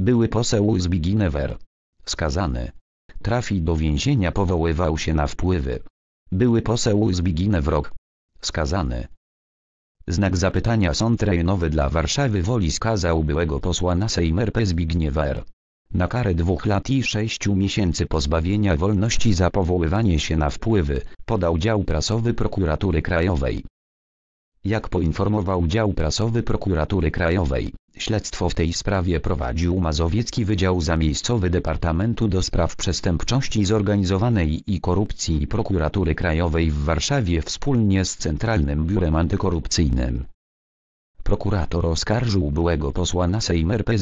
Były poseł Zbigniewer. Skazany. Trafi do więzienia powoływał się na wpływy. Były poseł Zbigniewrok. Skazany. Znak zapytania sąd rejonowy dla Warszawy Woli skazał byłego posła na Sejm RP Zbigniewer. Na karę dwóch lat i sześciu miesięcy pozbawienia wolności za powoływanie się na wpływy, podał dział prasowy prokuratury krajowej. Jak poinformował dział prasowy prokuratury krajowej, śledztwo w tej sprawie prowadził Mazowiecki Wydział Zamiejscowy Departamentu do Spraw Przestępczości Zorganizowanej i Korupcji Prokuratury Krajowej w Warszawie wspólnie z Centralnym Biurem Antykorupcyjnym. Prokurator oskarżył byłego posła na Sejm RP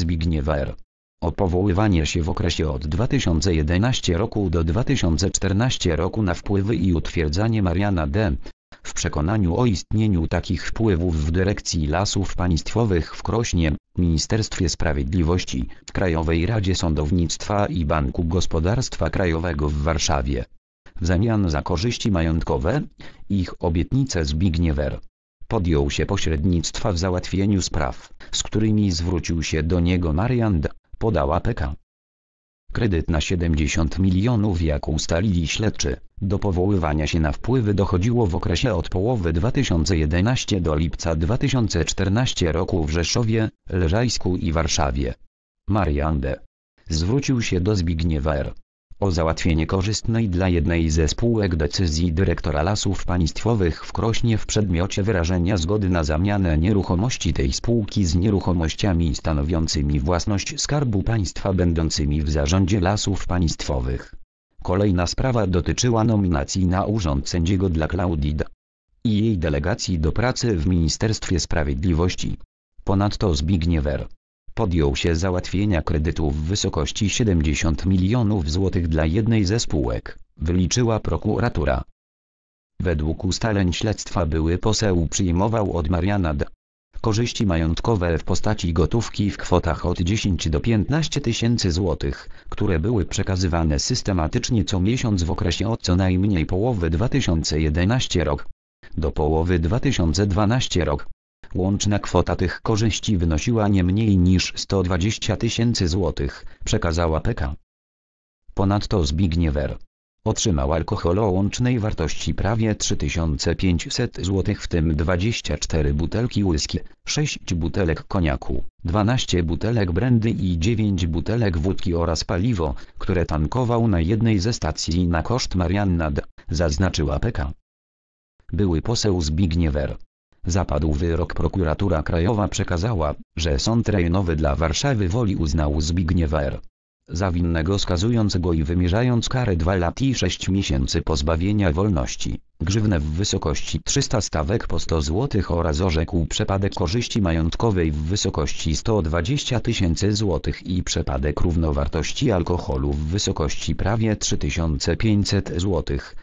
R. o powoływanie się w okresie od 2011 roku do 2014 roku na wpływy i utwierdzanie Mariana D. W przekonaniu o istnieniu takich wpływów w Dyrekcji Lasów Państwowych w Krośnie, Ministerstwie Sprawiedliwości, Krajowej Radzie Sądownictwa i Banku Gospodarstwa Krajowego w Warszawie. W zamian za korzyści majątkowe, ich obietnice Zbigniewer podjął się pośrednictwa w załatwieniu spraw, z którymi zwrócił się do niego Mariand, podała PK. Kredyt na 70 milionów jak ustalili śledczy, do powoływania się na wpływy dochodziło w okresie od połowy 2011 do lipca 2014 roku w Rzeszowie, Leżajsku i Warszawie. Marian D. zwrócił się do Zbigniewa R o załatwienie korzystnej dla jednej ze spółek decyzji dyrektora Lasów Państwowych w Krośnie w przedmiocie wyrażenia zgody na zamianę nieruchomości tej spółki z nieruchomościami stanowiącymi własność Skarbu Państwa będącymi w zarządzie Lasów Państwowych. Kolejna sprawa dotyczyła nominacji na urząd sędziego dla Klaudii i jej delegacji do pracy w Ministerstwie Sprawiedliwości. Ponadto Zbigniew R podjął się załatwienia kredytu w wysokości 70 milionów złotych dla jednej ze spółek, wyliczyła prokuratura. Według ustaleń śledztwa były poseł przyjmował od Mariana D. Korzyści majątkowe w postaci gotówki w kwotach od 10 do 15 tysięcy złotych, które były przekazywane systematycznie co miesiąc w okresie od co najmniej połowy 2011 rok do połowy 2012 rok. Łączna kwota tych korzyści wynosiła nie mniej niż 120 tysięcy złotych, przekazała PK. Ponadto Zbigniewer otrzymał alkohol o łącznej wartości prawie 3500 zł w tym 24 butelki whisky, 6 butelek koniaku, 12 butelek brandy i 9 butelek wódki oraz paliwo, które tankował na jednej ze stacji na koszt Marianna D., zaznaczyła PK. Były poseł Zbigniewer Zapadł wyrok prokuratura krajowa przekazała, że sąd rejonowy dla Warszawy woli uznał Zbigniewa R. Za winnego skazując go i wymierzając karę 2 lat i 6 miesięcy pozbawienia wolności, grzywnę w wysokości 300 stawek po 100 zł oraz orzekł przepadek korzyści majątkowej w wysokości 120 tysięcy złotych i przepadek równowartości alkoholu w wysokości prawie 3500 złotych